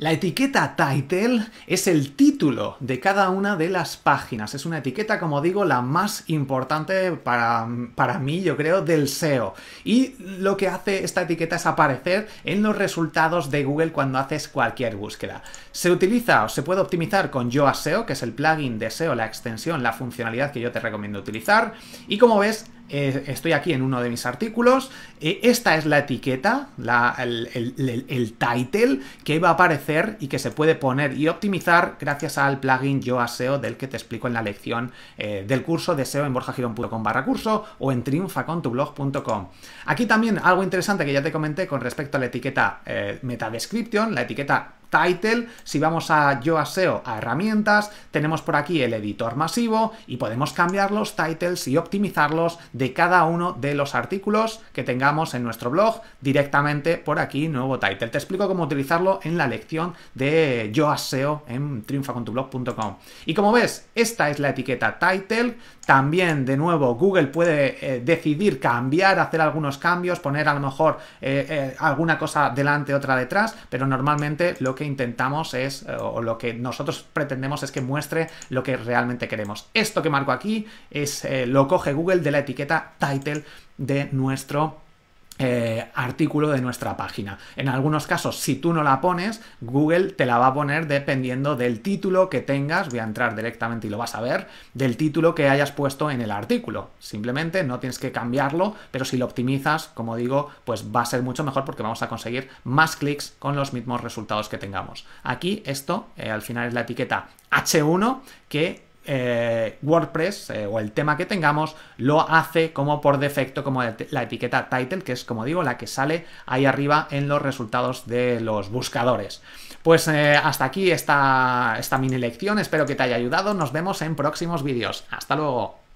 La etiqueta title es el título de cada una de las páginas. Es una etiqueta, como digo, la más importante para, mí, yo creo, del SEO. Y lo que hace esta etiqueta es aparecer en los resultados de Google cuando haces cualquier búsqueda. Se utiliza o se puede optimizar con Yoaseo, que es el plugin de SEO, la extensión, la funcionalidad que yo te recomiendo utilizar. Y como ves, eh, estoy aquí en uno de mis artículos, eh, esta es la etiqueta, el, title que va a aparecer y que se puede poner y optimizar gracias al plugin Yo del que te explico en la lección eh, del curso de SEO en borjagiron.com barra curso o en triunfacontublog.com. Aquí también algo interesante que ya te comenté con respecto a la etiqueta meta description, la etiqueta title, si vamos a Yo a herramientas, tenemos por aquí el editor masivo y podemos cambiar los titles y optimizarlos de cada uno de los artículos que tengamos en nuestro blog directamente por aquí, nuevo title. Te explico cómo utilizarlo en la lección de Yo en triunfacontublog.com. Y como ves, esta es la etiqueta title, también de nuevo Google puede eh, decidir cambiar, hacer algunos cambios, poner a lo mejor eh, eh, alguna cosa delante, otra detrás, pero normalmente lo que que intentamos es, eh, o lo que nosotros pretendemos es que muestre lo que realmente queremos. Esto que marco aquí es, eh, lo coge Google de la etiqueta title de nuestro eh, artículo de nuestra página. En algunos casos, si tú no la pones, Google te la va a poner dependiendo del título que tengas. Voy a entrar directamente y lo vas a ver, del título que hayas puesto en el artículo. Simplemente no tienes que cambiarlo, pero si lo optimizas, como digo, pues va a ser mucho mejor porque vamos a conseguir más clics con los mismos resultados que tengamos. Aquí esto, eh, al final es la etiqueta H1 que eh, WordPress eh, o el tema que tengamos lo hace como por defecto como la etiqueta title que es como digo la que sale ahí arriba en los resultados de los buscadores pues eh, hasta aquí esta, esta mini lección espero que te haya ayudado nos vemos en próximos vídeos hasta luego